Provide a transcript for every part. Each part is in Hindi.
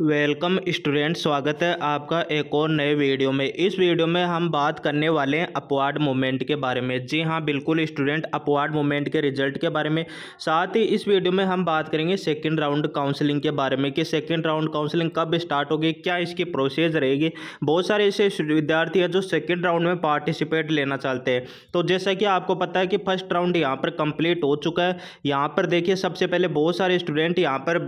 वेलकम स्टूडेंट स्वागत है आपका एक और नए वीडियो में इस वीडियो में हम बात करने वाले हैं अपवार्ड मूवमेंट के बारे में जी हाँ बिल्कुल स्टूडेंट अपवार्ड मूवमेंट के रिजल्ट के बारे में साथ ही इस वीडियो में हम बात करेंगे सेकंड राउंड काउंसलिंग के बारे में कि सेकंड राउंड काउंसलिंग कब स्टार्ट होगी क्या इसकी प्रोसेस रहेगी बहुत सारे ऐसे विद्यार्थी हैं जो सेकेंड राउंड में पार्टिसिपेट लेना चाहते हैं तो जैसा कि आपको पता है कि फर्स्ट राउंड यहाँ पर कंप्लीट हो चुका है यहाँ पर देखिए सबसे पहले बहुत सारे स्टूडेंट यहाँ पर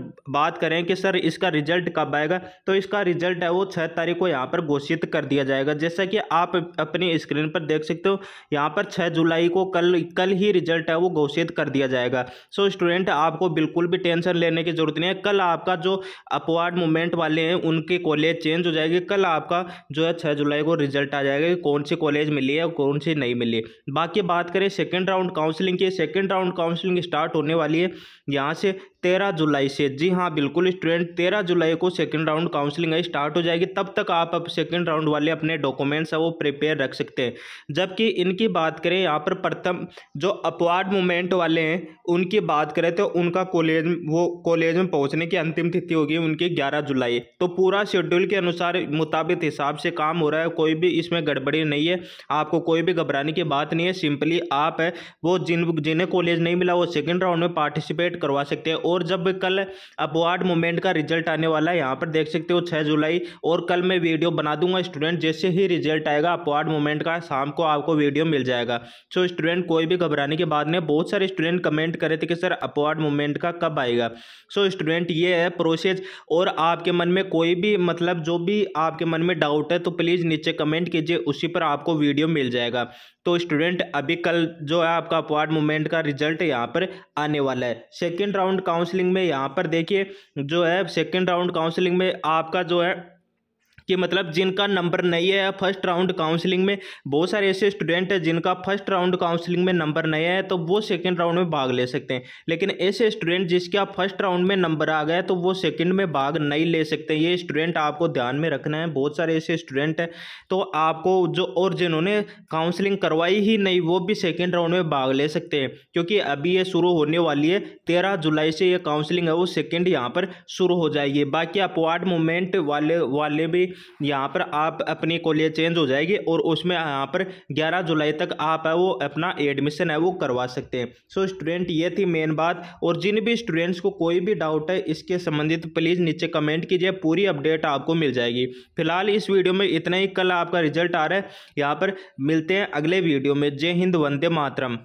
बात करें कि सर इसका रिजल्ट कब आएगा तो इसका रिजल्ट है वो छः तारीख को यहाँ पर घोषित कर दिया जाएगा जैसा कि आप अपनी स्क्रीन पर देख सकते हो यहाँ पर छः जुलाई को कल कल ही रिजल्ट है वो घोषित कर दिया जाएगा सो स्टूडेंट आपको बिल्कुल भी टेंशन लेने की जरूरत नहीं है कल आपका जो अपवार्ड मूवमेंट वाले हैं उनके कॉलेज चेंज हो जाएगी कल आपका जो है छः जुलाई को रिजल्ट आ जाएगा कि कौन सी कॉलेज मिली है कौन सी नहीं मिली बाकी बात करें सेकेंड राउंड काउंसलिंग की सेकेंड राउंड काउंसलिंग स्टार्ट होने वाली है यहाँ से तेरह जुलाई से जी हाँ बिल्कुल स्टूडेंट तेरह जुलाई को सेकंड राउंड काउंसलिंग है स्टार्ट हो जाएगी तब तक आप अब सेकंड राउंड वाले अपने डॉक्यूमेंट्स है वो प्रिपेयर रख सकते हैं जबकि इनकी बात करें यहाँ पर प्रथम जो अपवार्ड मूवमेंट वाले हैं उनकी बात करें तो उनका कॉलेज वो कॉलेज में पहुँचने की अंतिम तिथि होगी उनकी ग्यारह जुलाई तो पूरा शेड्यूल के अनुसार मुताबिक हिसाब से काम हो रहा है कोई भी इसमें गड़बड़ी नहीं है आपको कोई भी घबराने की बात नहीं है सिंपली आप वो जिन जिन्हें कॉलेज नहीं मिला वो सेकेंड राउंड में पार्टिसिपेट करवा सकते हैं और जब कल अपवार्ड मूवमेंट का रिजल्ट आने वाला है यहाँ पर देख सकते हो छः जुलाई और कल मैं वीडियो बना दूंगा स्टूडेंट जैसे ही रिजल्ट आएगा अपवार्ड मूवमेंट का शाम को आपको वीडियो मिल जाएगा सो स्टूडेंट कोई भी घबराने के बाद में बहुत सारे स्टूडेंट कमेंट करे थे कि सर अपवार्ड मूवमेंट का कब आएगा सो स्टूडेंट ये है प्रोसेस और आपके मन में कोई भी मतलब जो भी आपके मन में डाउट है तो प्लीज़ नीचे कमेंट कीजिए उसी पर आपको वीडियो मिल जाएगा तो स्टूडेंट अभी कल जो है आपका अपवार्ड मूवमेंट का रिजल्ट यहाँ पर आने वाला है सेकेंड राउंड काउंट काउंसलिंग में यहाँ पर देखिए जो है सेकेंड राउंड काउंसलिंग में आपका जो है कि मतलब जिनका नंबर नहीं है फर्स्ट राउंड काउंसलिंग में बहुत सारे ऐसे स्टूडेंट हैं जिनका फर्स्ट राउंड काउंसलिंग में नंबर नहीं है तो वो सेकेंड राउंड में भाग ले सकते हैं लेकिन ऐसे स्टूडेंट जिसका फर्स्ट राउंड में नंबर आ गया तो वो सेकेंड में भाग नहीं ले सकते ये स्टूडेंट आपको ध्यान में रखना है बहुत सारे ऐसे स्टूडेंट हैं तो आपको जो और जिन्होंने काउंसलिंग करवाई ही नहीं वो भी सेकेंड राउंड में भाग ले सकते हैं क्योंकि अभी ये शुरू होने वाली है तेरह जुलाई से ये काउंसलिंग है वो सेकेंड यहाँ पर शुरू हो जाएगी बाकी अपवार्ड मूवमेंट वाले वाले भी यहाँ पर आप अपनी कॉलेज चेंज हो जाएगी और उसमें यहाँ पर ग्यारह जुलाई तक आप है वो अपना एडमिशन है वो करवा सकते हैं सो स्टूडेंट ये थी मेन बात और जिन भी स्टूडेंट्स को कोई भी डाउट है इसके संबंधित प्लीज़ नीचे कमेंट कीजिए पूरी अपडेट आपको मिल जाएगी फिलहाल इस वीडियो में इतना ही कल आपका रिजल्ट आ रहा है यहाँ पर मिलते हैं अगले वीडियो में जय हिंद वंदे मातरम